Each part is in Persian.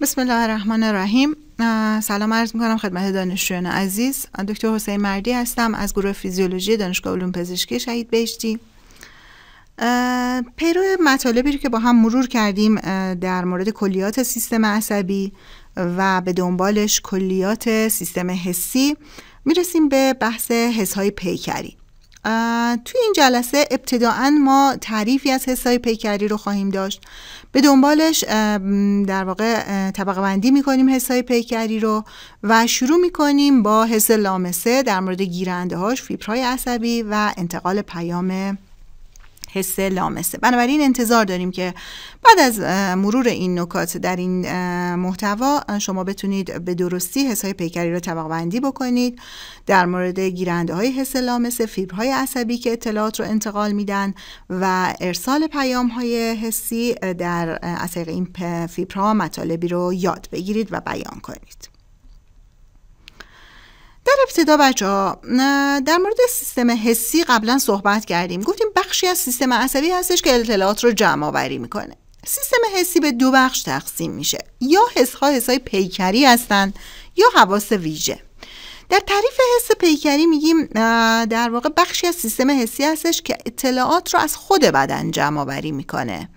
بسم الله الرحمن الرحیم سلام عرض میکنم خدمت دانشجویان عزیز دکتر حسین مردی هستم از گروه فیزیولوژی دانشگاه علوم پزشکی شهید بهشتی پیرو مطالبی رو که با هم مرور کردیم در مورد کلیات سیستم عصبی و به دنبالش کلیات سیستم حسی میرسیم به بحث حسهای پیکری توی این جلسه ابتداعا ما تعریفی از حسای پیکری رو خواهیم داشت به دنبالش در واقع طبقه بندی میکنیم حسای پیکری رو و شروع میکنیم با حس لامسه در مورد گیرنده هاش فیبرهای عصبی و انتقال پیام حس لامسه بنابراین انتظار داریم که بعد از مرور این نکات در این محتوا شما بتونید به درستی حس های پیکری رو طبق بندی بکنید در مورد گیرنده های حس لامسه فیبرهای عصبی که اطلاعات رو انتقال میدن و ارسال پیام های حسی در از این فیبرها مطالبی رو یاد بگیرید و بیان کنید در ابتدا بچه ها در مورد سیستم حسی قبلا صحبت کردیم گفتیم بخشی از سیستم عصبی هستش که اطلاعات رو جمع آوری میکنه سیستم حسی به دو بخش تقسیم میشه یا حسها حسای پیکری هستند یا حواس ویژه در تعریف حس پیکری میگیم در واقع بخشی از سیستم حسی هستش که اطلاعات رو از خود بدن جمع آوری میکنه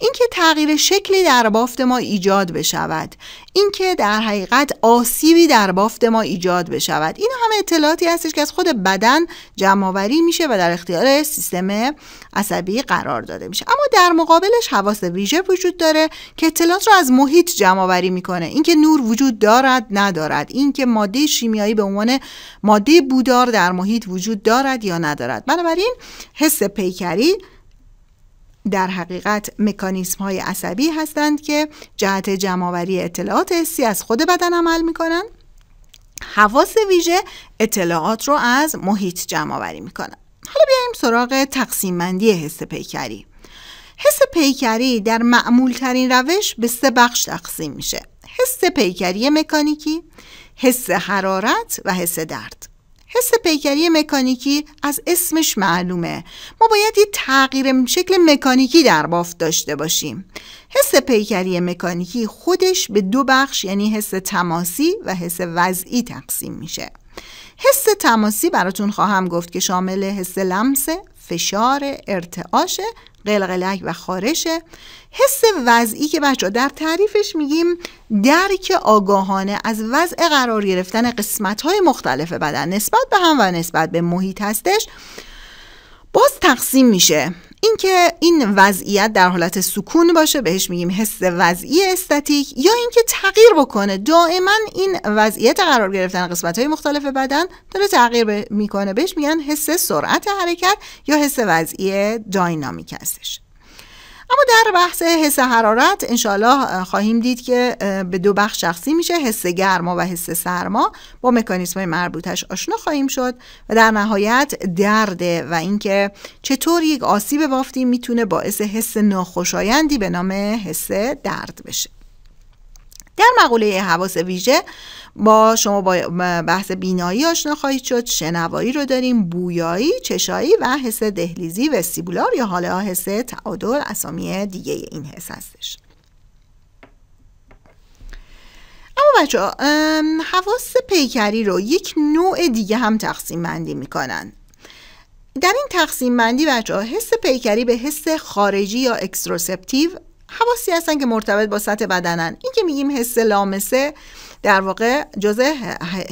اینکه تغییر شکلی در بافت ما ایجاد بشود اینکه در حقیقت آسیبی در بافت ما ایجاد بشود این همه اطلاعاتی هستش که از خود بدن جمع میشه و در اختیار سیستم عصبی قرار داده میشه اما در مقابلش حواس ویژه وجود داره که اطلاعات رو از محیط جمع آوری میکنه اینکه نور وجود دارد ندارد اینکه ماده شیمیایی به عنوان ماده بودار در محیط وجود دارد یا ندارد بنابراین حس پیکری در حقیقت مکانیسم های عصبی هستند که جهت جمعآوری اطلاعات حسی از خود بدن عمل میکنند حواس ویژه اطلاعات رو از محیط جمع آوری میکنند حالا بیایم سراغ تقسیم مندی حس پیکری حس پیکری در معمول ترین روش به سه بخش تقسیم میشه حس پیکری مکانیکی حس حرارت و حس درد حس پیکری مکانیکی از اسمش معلومه ما باید یه تغییر شکل مکانیکی در بافت داشته باشیم حس پیکری مکانیکی خودش به دو بخش یعنی حس تماسی و حس وضعی تقسیم میشه حس تماسی براتون خواهم گفت که شامل حس لمس، فشار، ارتعاش، قلقلک و خارشه حس وضعی که بچه در تعریفش میگیم درک آگاهانه از وضع قرار گرفتن قسمت های مختلف بدن نسبت به هم و نسبت به محیط هستش باز تقسیم میشه اینکه این وضعیت در حالت سکون باشه بهش میگیم حس وضعی استاتیک یا اینکه تغییر بکنه دائما این وضعیت قرار گرفتن قسمت های مختلف بدن داره تغییر میکنه بهش میگن حس سرعت حرکت یا حس وضعی داینامیک هستش اما در بحث حس حرارت انشالله خواهیم دید که به دو بخش شخصی میشه حس گرما و حس سرما با مکانیزم مربوطش آشنا خواهیم شد و در نهایت درد و اینکه چطور یک آسیب بافتی میتونه باعث حس ناخوشایندی به نام حس درد بشه در مقوله حواس ویژه با شما با بحث بینایی آشنا خواهید شد شنوایی رو داریم بویایی چشایی و حس دهلیزی و سیبولار یا حالا حس تعادل اسامی دیگه این حس هستش اما بچه ها حواس پیکری رو یک نوع دیگه هم تقسیم بندی میکنن در این تقسیم بندی بچه حس پیکری به حس خارجی یا اکستروسپتیو حواسی هستن که مرتبط با سطح بدنن این که میگیم حس لامسه در واقع جزء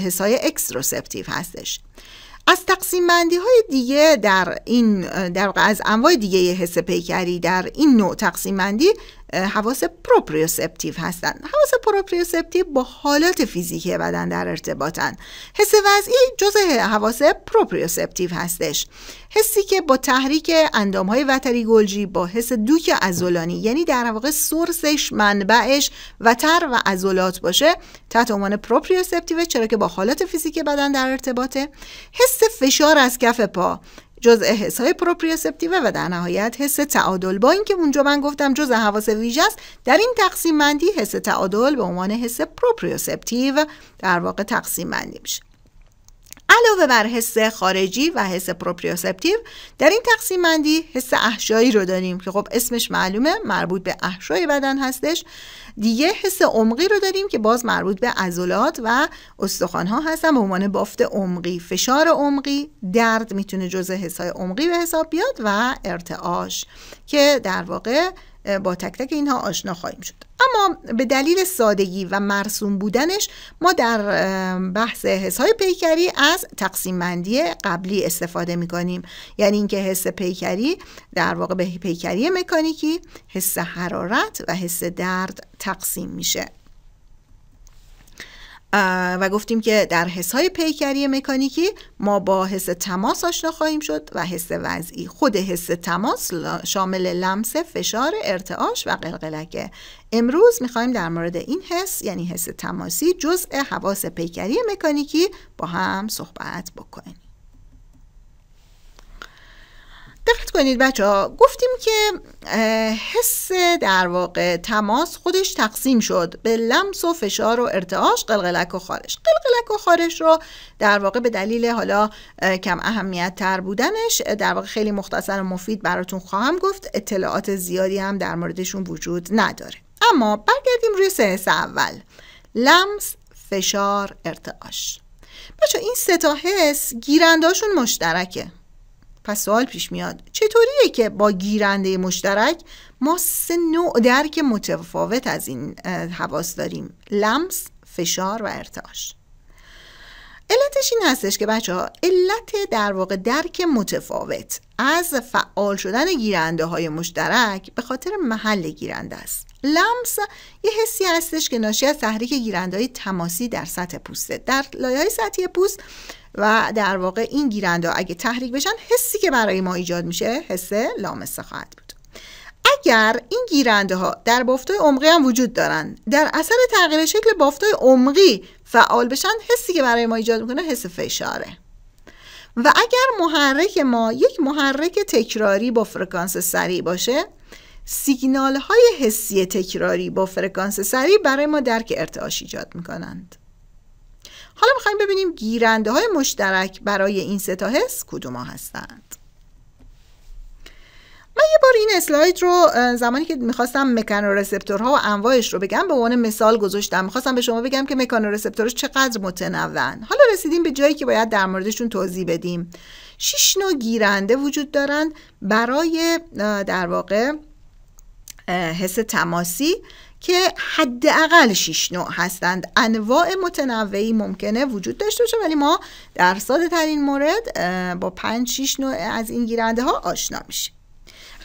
حسای اکستروسپتیو هستش از تقسیم بندی های دیگه در این در از انواع دیگه حس پیکری در این نوع تقسیم بندی حواس پروپریوسپتیو هستن حواس پروپریوسپتیو با حالات فیزیکی بدن در ارتباطن حس وضعی جزء حواس پروپریوسپتیو هستش حسی که با تحریک های وتری گلجی با حس دوک ازولانی یعنی در واقع سورسش منبعش وتر و ازولات باشه تحت عنوان پروپریوسپتیو چرا که با حالات فیزیکی بدن در ارتباطه حس فشار از کف پا جزء حسهای پروپریوسپتیو و در نهایت حس تعادل با اینکه اونجا من گفتم جزء حواس ویژه است در این تقسیم بندی حس تعادل به عنوان حس پروپریوسپتیو در واقع تقسیم بندی میشه علاوه بر حس خارجی و حس پروپریوسپتیو در این تقسیم بندی حس احشایی رو داریم که خب اسمش معلومه مربوط به احشای بدن هستش دیگه حس عمقی رو داریم که باز مربوط به عضلات و استخوان ها هستن به عنوان بافت عمقی فشار عمقی درد میتونه جزء حسای عمقی به حساب بیاد و ارتعاش که در واقع با تک تک اینها آشنا خواهیم شد اما به دلیل سادگی و مرسوم بودنش ما در بحث حس های پیکری از تقسیم بندی قبلی استفاده می کنیم یعنی اینکه حس پیکری در واقع به پیکری مکانیکی حس حرارت و حس درد تقسیم میشه و گفتیم که در های پیکری مکانیکی ما با حس تماس آشنا خواهیم شد و حس وضعی خود حس تماس شامل لمس فشار ارتعاش و قلقلکه امروز میخوایم در مورد این حس یعنی حس تماسی جزء حواس پیکری مکانیکی با هم صحبت بکنیم دقت کنید بچه ها گفتیم که حس در واقع تماس خودش تقسیم شد به لمس و فشار و ارتعاش قلقلک و خارش قلقلک و خارش رو در واقع به دلیل حالا کم اهمیت تر بودنش در واقع خیلی مختصر و مفید براتون خواهم گفت اطلاعات زیادی هم در موردشون وجود نداره اما برگردیم روی سه اول لمس فشار ارتعاش بچه این سه تا حس گیرنداشون مشترکه پس سوال پیش میاد چطوریه که با گیرنده مشترک ما سه نوع درک متفاوت از این حواس داریم لمس فشار و ارتعاش علتش این هستش که بچه ها علت در واقع درک متفاوت از فعال شدن گیرنده های مشترک به خاطر محل گیرنده است لمس یه حسی هستش که ناشی از تحریک گیرندهای تماسی در سطح پوسته در لایه سطحی پوست و در واقع این گیرنده اگه تحریک بشن حسی که برای ما ایجاد میشه حس لامسه خواهد بود اگر این گیرنده ها در بافتای عمقی هم وجود دارن در اثر تغییر شکل بافتای عمقی فعال بشن حسی که برای ما ایجاد میکنه حس فشاره و اگر محرک ما یک محرک تکراری با فرکانس سریع باشه سیگنال های حسی تکراری با فرکانس سریع برای ما درک ارتعاش ایجاد میکنند حالا میخوایم ببینیم گیرنده های مشترک برای این سه تا حس کدوم هستند من یه بار این اسلاید رو زمانی که میخواستم مکانورسپتورها ها و انواعش رو بگم به عنوان مثال گذاشتم میخواستم به شما بگم که مکانورسپتورش چقدر متنوعن حالا رسیدیم به جایی که باید در موردشون توضیح بدیم شش نوع گیرنده وجود دارند برای در واقع حس تماسی که حداقل 6 نوع هستند انواع متنوعی ممکنه وجود داشته باشه ولی ما در ساده ترین مورد با 5 6 نوع از این گیرنده ها آشنا میشیم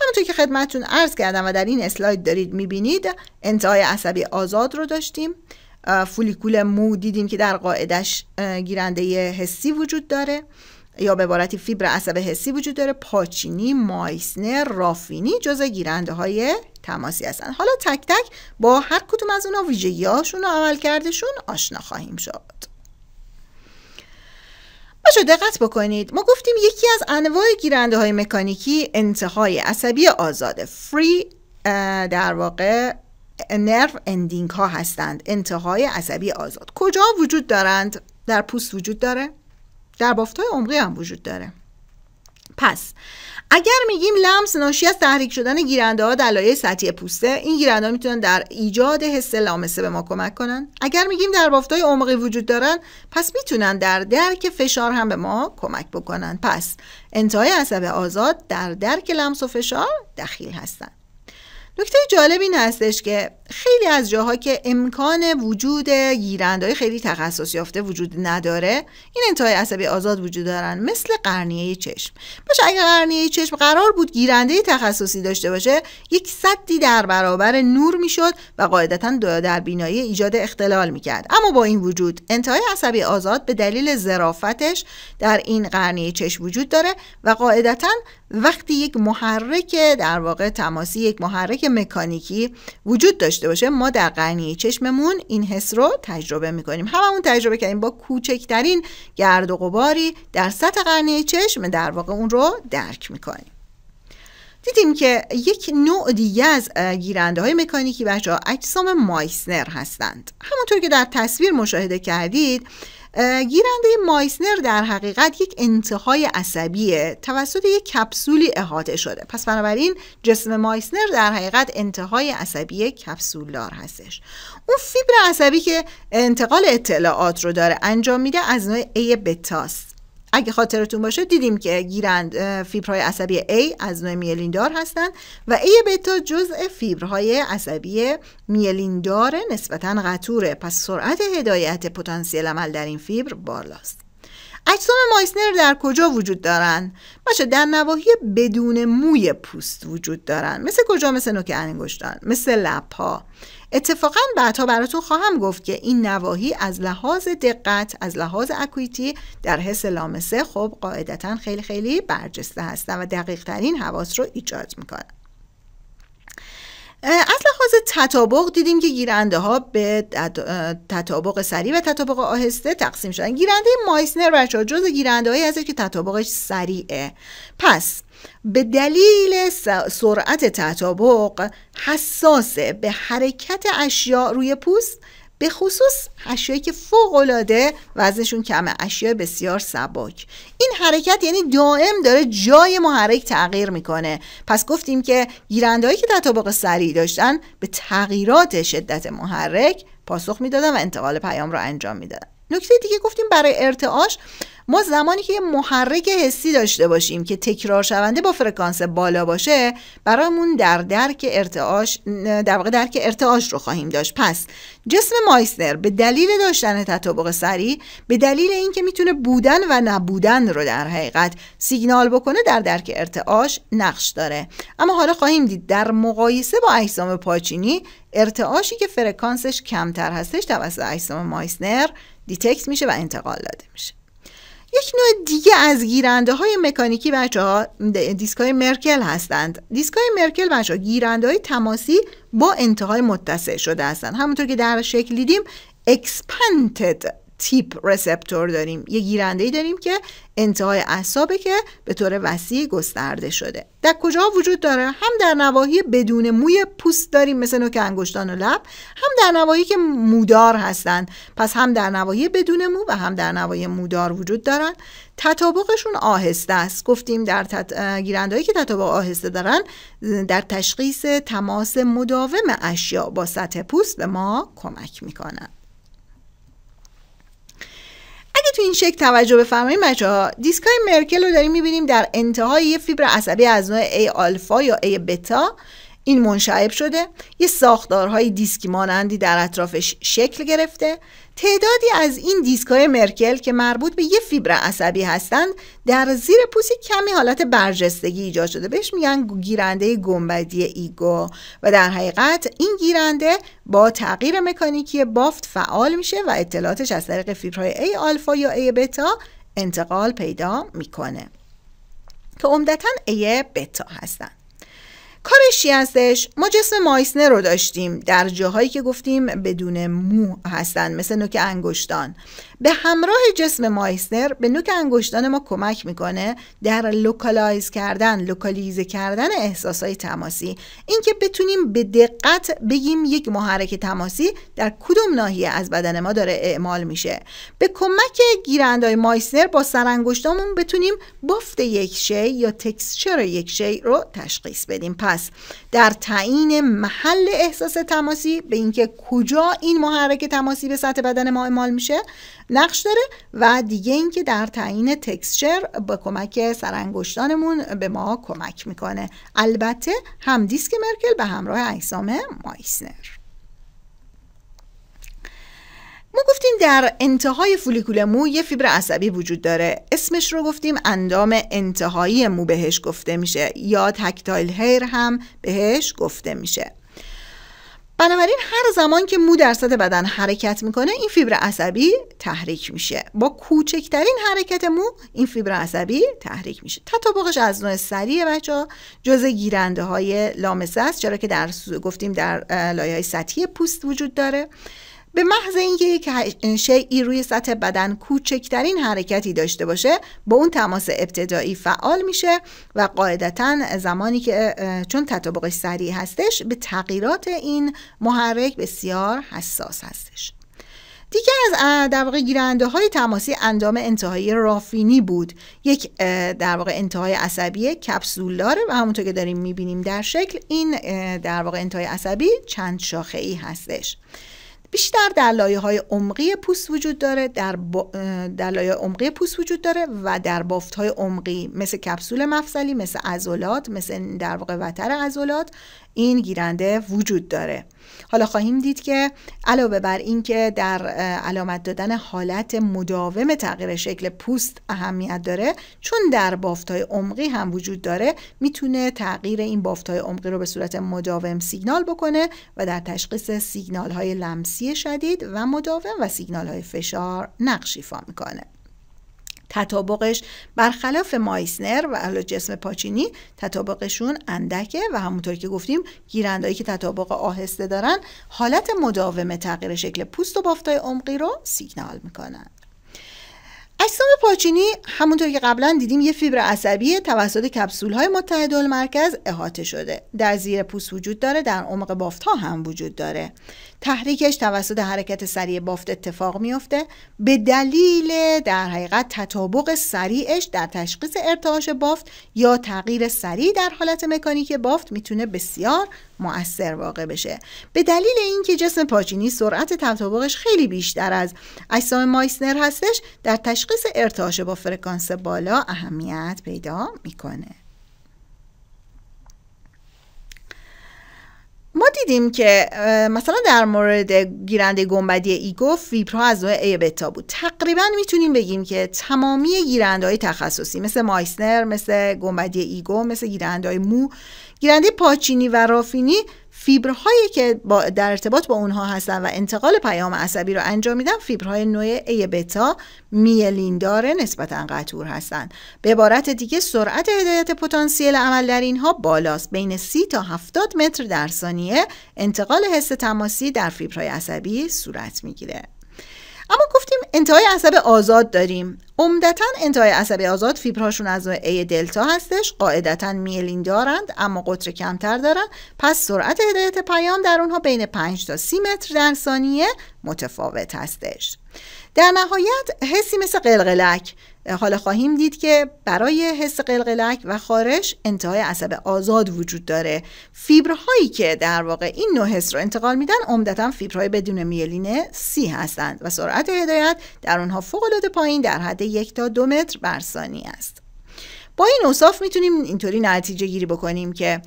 همونطور که خدمتتون عرض کردم و در این اسلاید دارید میبینید انتهای عصبی آزاد رو داشتیم فولیکول مو دیدیم که در قاعدش گیرنده حسی وجود داره یا به عبارتی فیبر عصب حسی وجود داره پاچینی مایسنر رافینی جزء گیرنده های تماسی هستن حالا تک تک با هر کدوم از اونا ویژگی هاشون و عمل کردشون آشنا خواهیم شد باشه دقت بکنید ما گفتیم یکی از انواع گیرنده های مکانیکی انتهای عصبی آزاد. فری در واقع نرو اندینگ ها هستند انتهای عصبی آزاد کجا وجود دارند در پوست وجود داره در بافتهای عمقی هم وجود داره پس اگر میگیم لمس ناشی از تحریک شدن گیرنده ها در لایه سطحی پوسته این گیرنده ها میتونن در ایجاد حس لامسه به ما کمک کنن اگر میگیم در بافتای عمقی وجود دارن پس میتونن در درک فشار هم به ما کمک بکنن پس انتهای عصب آزاد در درک لمس و فشار دخیل هستند نکته جالب این هستش که خیلی از جاها که امکان وجود گیرندهای خیلی تخصص یافته وجود نداره این انتهای عصبی آزاد وجود دارن مثل قرنیه چشم باشه اگر قرنیه چشم قرار بود گیرنده تخصصی داشته باشه یک صدی در برابر نور میشد و قاعدتا در بینایی ایجاد اختلال میکرد اما با این وجود انتهای عصبی آزاد به دلیل ظرافتش در این قرنیه چشم وجود داره و قاعدتا وقتی یک محرک در واقع تماسی یک محرک مکانیکی وجود داشته باشه ما در قرنیه چشممون این حس رو تجربه میکنیم اون تجربه کردیم با کوچکترین گرد و غباری در سطح قرنیه چشم در واقع اون رو درک میکنیم دیدیم که یک نوع دیگه از گیرنده های مکانیکی بچه ها اجسام مایسنر هستند همونطور که در تصویر مشاهده کردید گیرنده مایسنر در حقیقت یک انتهای عصبیه توسط یک کپسولی احاطه شده پس بنابراین جسم مایسنر در حقیقت انتهای عصبی کپسولدار هستش اون فیبر عصبی که انتقال اطلاعات رو داره انجام میده از نوع ای بتاست اگه خاطرتون باشه دیدیم که گیرند فیبرهای عصبی A از نوع میلیندار هستند و A بتا جزء فیبرهای عصبی میلیندار نسبتا قطوره پس سرعت هدایت پتانسیل عمل در این فیبر بالاست اجسام مایسنر در کجا وجود دارند باشه در نواحی بدون موی پوست وجود دارند مثل کجا مثل نوک انگشتان مثل لپها اتفاقا بعدها براتون خواهم گفت که این نواحی از لحاظ دقت از لحاظ اکویتی در حس لامسه خب قاعدتا خیلی خیلی برجسته هستن و دقیق ترین حواس رو ایجاد میکنن از لحاظ تطابق دیدیم که گیرنده ها به تطابق سریع و تطابق آهسته تقسیم شدن گیرنده مایسنر بچه جز گیرنده هایی که تطابقش سریعه پس به دلیل سرعت تطابق حساسه به حرکت اشیاء روی پوست به خصوص اشیایی که فوقالعاده وزنشون کمه اشیای بسیار سبک این حرکت یعنی دائم داره جای محرک تغییر میکنه پس گفتیم که گیرندهایی که تطابق سریع داشتن به تغییرات شدت محرک پاسخ میدادن و انتقال پیام را انجام میدادن نکته دیگه گفتیم برای ارتعاش ما زمانی که یه محرک حسی داشته باشیم که تکرار شونده با فرکانس بالا باشه برامون در درک ارتعاش در واقع درک ارتعاش رو خواهیم داشت پس جسم مایسنر به دلیل داشتن تطابق سری به دلیل اینکه میتونه بودن و نبودن رو در حقیقت سیگنال بکنه در درک ارتعاش نقش داره اما حالا خواهیم دید در مقایسه با اجسام پاچینی ارتعاشی که فرکانسش کمتر هستش توسط اجسام مایسنر دیتکت میشه و انتقال داده میشه یک نوع دیگه از گیرنده های مکانیکی بچه ها های مرکل هستند های مرکل بچه ها گیرنده های تماسی با انتهای متصل شده هستند همونطور که در شکل دیدیم expanded تیپ رسپتور داریم یه گیرنده ای داریم که انتهای اعصابه که به طور وسیع گسترده شده در کجا وجود داره هم در نواحی بدون موی پوست داریم مثل نوک انگشتان و لب هم در نواحی که مودار هستند پس هم در نواحی بدون مو و هم در نواحی مودار وجود دارن تطابقشون آهسته است گفتیم در تط... که تطابق آهسته دارن در تشخیص تماس مداوم اشیا با سطح پوست به ما کمک میکنن تو این شکل توجه بفرمایید بچه ها دیسکای مرکل رو داریم میبینیم در انتهای یه فیبر عصبی از نوع A آلفا یا A بتا این منشعب شده یه ساختارهای دیسکی مانندی در اطرافش شکل گرفته تعدادی از این دیسک مرکل که مربوط به یه فیبر عصبی هستند در زیر پوسی کمی حالت برجستگی ایجاد شده بهش میگن گیرنده گنبدی ایگو و در حقیقت این گیرنده با تغییر مکانیکی بافت فعال میشه و اطلاعاتش از طریق فیبرهای A آلفا یا A بتا انتقال پیدا میکنه که عمدتا A بتا هستند کار هستش؟ ما جسم مایسنه رو داشتیم در جاهایی که گفتیم بدون مو هستن مثل نوک انگشتان به همراه جسم مایسنر به نوک انگشتان ما کمک میکنه در لوکالایز کردن لوکالیزه کردن احساسهای تماسی اینکه بتونیم به دقت بگیم یک محرک تماسی در کدوم ناحیه از بدن ما داره اعمال میشه به کمک گیرندهای مایسنر با سرانگشتامون بتونیم بافت یک شی یا تکسچر یک شی رو تشخیص بدیم پس در تعیین محل احساس تماسی به اینکه کجا این محرک تماسی به سطح بدن ما اعمال میشه نقش داره و دیگه اینکه در تعیین تکسچر با کمک سرانگشتانمون به ما کمک میکنه البته هم دیسک مرکل به همراه اجسام مایسنر ما گفتیم در انتهای فولیکول مو یه فیبر عصبی وجود داره اسمش رو گفتیم اندام انتهایی مو بهش گفته میشه یا تکتایل هیر هم بهش گفته میشه بنابراین هر زمان که مو در سطح بدن حرکت میکنه این فیبر عصبی تحریک میشه با کوچکترین حرکت مو این فیبر عصبی تحریک میشه تطابقش از نوع سریع بچه ها جز گیرنده های لامسه است چرا که در گفتیم در لایه های سطحی پوست وجود داره به محض اینکه یک شیعی روی سطح بدن کوچکترین حرکتی داشته باشه با اون تماس ابتدایی فعال میشه و قاعدتا زمانی که چون تطابقش سریع هستش به تغییرات این محرک بسیار حساس هستش دیگه از در واقع گیرنده های تماسی اندام انتهایی رافینی بود یک در واقع انتهای عصبی کپسول داره و همونطور که داریم میبینیم در شکل این در واقع انتهای عصبی چند شاخه ای هستش بیشتر در لایه های عمقی پوست وجود داره در, با... در لایه عمقی پوست وجود داره و در بافت های عمقی مثل کپسول مفصلی مثل عضلات مثل در واقع وتر عضلات این گیرنده وجود داره حالا خواهیم دید که علاوه بر اینکه در علامت دادن حالت مداوم تغییر شکل پوست اهمیت داره چون در بافتهای عمقی هم وجود داره میتونه تغییر این بافتهای عمقی رو به صورت مداوم سیگنال بکنه و در تشخیص سیگنال های لمسی شدید و مداوم و سیگنال های فشار نقش ایفا میکنه تطابقش برخلاف مایسنر و اهل جسم پاچینی تطابقشون اندکه و همونطور که گفتیم گیرندایی که تطابق آهسته دارن حالت مداوم تغییر شکل پوست و بافتای عمقی رو سیگنال میکنن اجسام پاچینی همونطور که قبلا دیدیم یه فیبر عصبی توسط کپسول های متحد مرکز احاطه شده در زیر پوست وجود داره در عمق بافت ها هم وجود داره تحریکش توسط حرکت سریع بافت اتفاق میافته به دلیل در حقیقت تطابق سریعش در تشخیص ارتعاش بافت یا تغییر سریع در حالت مکانیک بافت میتونه بسیار مؤثر واقع بشه به دلیل اینکه جسم پاچینی سرعت تطابقش خیلی بیشتر از اجسام مایسنر هستش در تشخیص ارتعاش با فرکانس بالا اهمیت پیدا میکنه ما دیدیم که مثلا در مورد گیرنده گنبدی ایگو فیبرها از نوع ای بتا بود تقریبا میتونیم بگیم که تمامی گیرنده های تخصصی مثل مایسنر مثل گنبدی ایگو مثل گیرنده های مو گیرنده پاچینی و رافینی فیبرهایی که در ارتباط با اونها هستن و انتقال پیام عصبی رو انجام میدن فیبرهای نوع ای بتا میلین داره نسبتا قطور هستند. به عبارت دیگه سرعت هدایت پتانسیل عمل در اینها بالاست بین 30 تا 70 متر در ثانیه انتقال حس تماسی در فیبرهای عصبی صورت میگیره اما گفتیم انتهای عصب آزاد داریم عمدتا انتهای عصب آزاد فیبرهاشون از نوع دلتا هستش قاعدتا میلین دارند اما قطر کمتر دارند پس سرعت هدایت پیام در اونها بین 5 تا 30 متر در ثانیه متفاوت هستش در نهایت حسی مثل قلقلک حالا خواهیم دید که برای حس قلقلک و خارش انتهای عصب آزاد وجود داره فیبرهایی که در واقع این نوع حس رو انتقال میدن عمدتا فیبرهای بدون میلین سی هستند و سرعت هدایت در آنها العاده پایین در حد یک تا دو متر بر ثانیه است با این اوصاف میتونیم اینطوری نتیجه گیری بکنیم که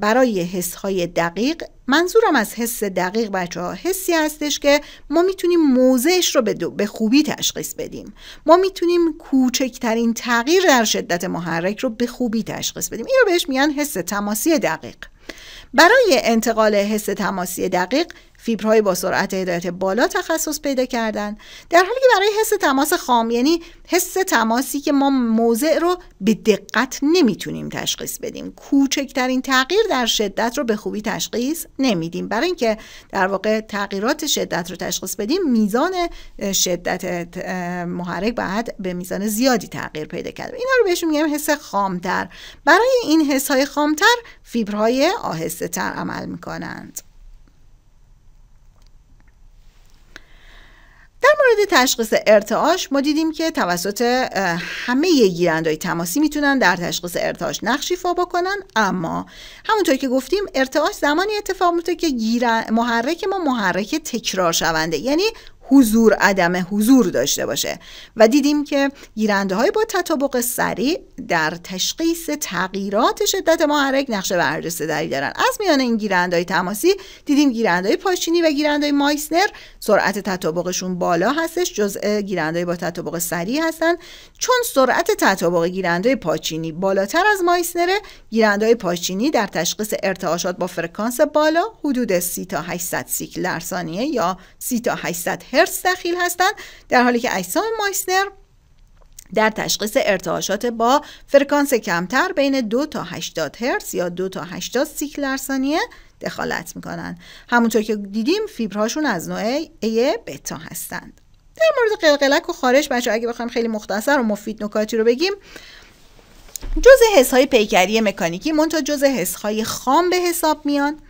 برای حس های دقیق منظورم از حس دقیق بچه ها حسی هستش که ما میتونیم موضعش رو به خوبی تشخیص بدیم ما میتونیم کوچکترین تغییر در شدت محرک رو به خوبی تشخیص بدیم این رو بهش میگن حس تماسی دقیق برای انتقال حس تماسی دقیق فیبرهای با سرعت هدایت بالا تخصص پیدا کردن در حالی که برای حس تماس خام یعنی حس تماسی که ما موضع رو به دقت نمیتونیم تشخیص بدیم کوچکترین تغییر در شدت رو به خوبی تشخیص نمیدیم برای اینکه در واقع تغییرات شدت رو تشخیص بدیم میزان شدت محرک بعد به میزان زیادی تغییر پیدا کرده. اینا رو بهش میگم حس خامتر برای این حس های خامتر فیبرهای آهسته تر عمل میکنند در مورد تشخیص ارتعاش ما دیدیم که توسط همه گیرندهای تماسی میتونن در تشخیص ارتعاش نقش ایفا بکنن اما همونطور که گفتیم ارتعاش زمانی اتفاق میفته که گیرن... محرک ما محرک تکرار شونده یعنی حضور عدم حضور داشته باشه و دیدیم که گیرنده های با تطابق سریع در تشخیص تغییرات شدت محرک نقشه برجسته داری دارن از میان این گیرنده های تماسی دیدیم گیرنده های پاشینی و گیرنده های مایسنر سرعت تطابقشون بالا هستش جزء گیرنده با تطابق سریع هستن چون سرعت تطابق گیرنده پاچینی بالاتر از مایسنره گیرنده پاچینی در تشخیص ارتعاشات با فرکانس بالا حدود 30 تا 800 سیکل در ثانیه یا 30 تا 800 هرتز دخیل هستند در حالی که اجسام مایسنر در تشخیص ارتعاشات با فرکانس کمتر بین 2 تا 80 هرتز یا 2 تا 80 سیکل در ثانیه دخالت میکنن همونطور که دیدیم فیبرهاشون از نوع ای بتا هستند در مورد قلقلک و خارش بچه اگه بخوایم خیلی مختصر و مفید نکاتی رو بگیم جزء های پیکری مکانیکی منتا جزء های خام به حساب میان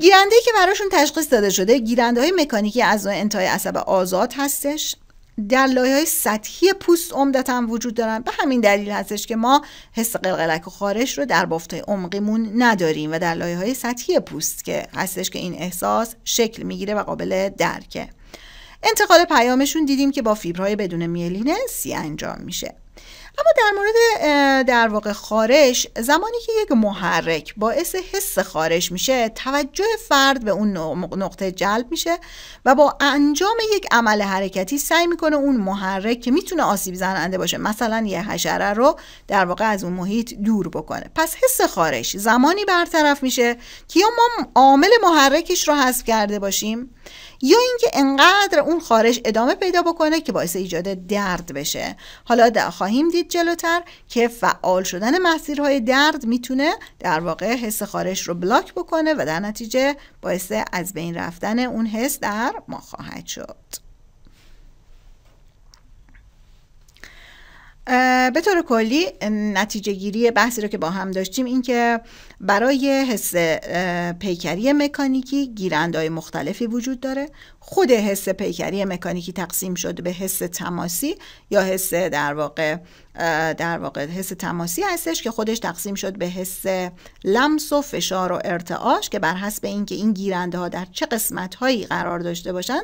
گیرنده که براشون تشخیص داده شده گیرنده های مکانیکی از انتهای عصب آزاد هستش در لایه های سطحی پوست عمدتا وجود دارن به همین دلیل هستش که ما حس قلقلک و خارش رو در بافتهای عمقیمون نداریم و در لایه های سطحی پوست که هستش که این احساس شکل میگیره و قابل درکه انتقال پیامشون دیدیم که با فیبرهای بدون میلینه سی انجام میشه اما در مورد در واقع خارش زمانی که یک محرک باعث حس خارش میشه توجه فرد به اون نقطه جلب میشه و با انجام یک عمل حرکتی سعی میکنه اون محرک که میتونه آسیب زننده باشه مثلا یه حشره رو در واقع از اون محیط دور بکنه پس حس خارش زمانی برطرف میشه که یا ما عامل محرکش رو حذف کرده باشیم یا اینکه انقدر اون خارش ادامه پیدا بکنه که باعث ایجاد درد بشه حالا در خواهیم دید جلوتر که فعال شدن مسیرهای درد میتونه در واقع حس خارش رو بلاک بکنه و در نتیجه باعث از بین رفتن اون حس در ما خواهد شد به طور کلی نتیجه گیری بحثی رو که با هم داشتیم این که برای حس پیکری مکانیکی گیرندهای مختلفی وجود داره خود حس پیکری مکانیکی تقسیم شده به حس تماسی یا حس در واقع در واقع حس تماسی هستش که خودش تقسیم شد به حس لمس و فشار و ارتعاش که بر حسب اینکه این گیرنده ها در چه قسمت هایی قرار داشته باشند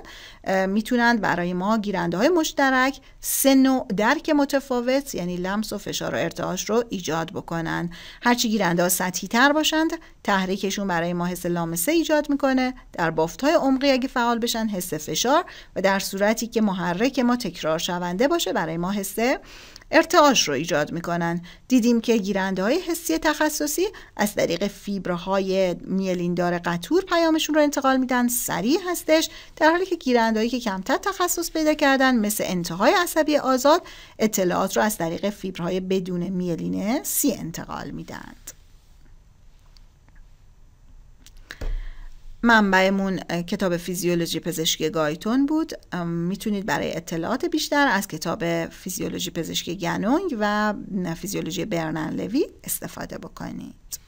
میتونند برای ما گیرنده های مشترک سه نوع درک متفاوت یعنی لمس و فشار و ارتعاش رو ایجاد بکنن هرچی گیرنده ها سطحی تر باشند تحریکشون برای ما حس لامسه ایجاد میکنه در بافت های عمقی اگه فعال بشن حس فشار و در صورتی که محرک ما تکرار شونده باشه برای ما حس ارتعاش رو ایجاد میکنن دیدیم که گیرنده های حسی تخصصی از طریق فیبرهای میلیندار قطور پیامشون رو انتقال میدن سریع هستش در حالی که گیرندهایی که کمتر تخصص پیدا کردن مثل انتهای عصبی آزاد اطلاعات رو از طریق فیبرهای بدون میلین سی انتقال میدند منبعمون کتاب فیزیولوژی پزشکی گایتون بود میتونید برای اطلاعات بیشتر از کتاب فیزیولوژی پزشکی گنونگ و فیزیولوژی برنن لوی استفاده بکنید